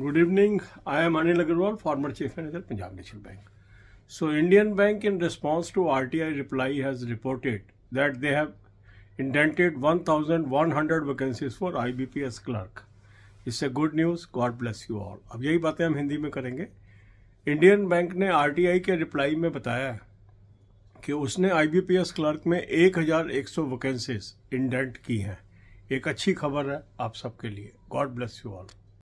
good evening I am Anil Agarwal former chief manager Punjab National Bank so Indian Bank in response to R T I reply has reported that they have indented one thousand one hundred vacancies for I B P S clerk it's a good news God bless you all अब यही बातें हम हिंदी में करेंगे Indian Bank ने R T I के reply में बताया कि उसने I B P S clerk में एक हज़ार एक सौ वैकेंसीज इंडेंट की हैं एक अच्छी खबर है आप सबके लिए गॉड ब्लेस यू ऑल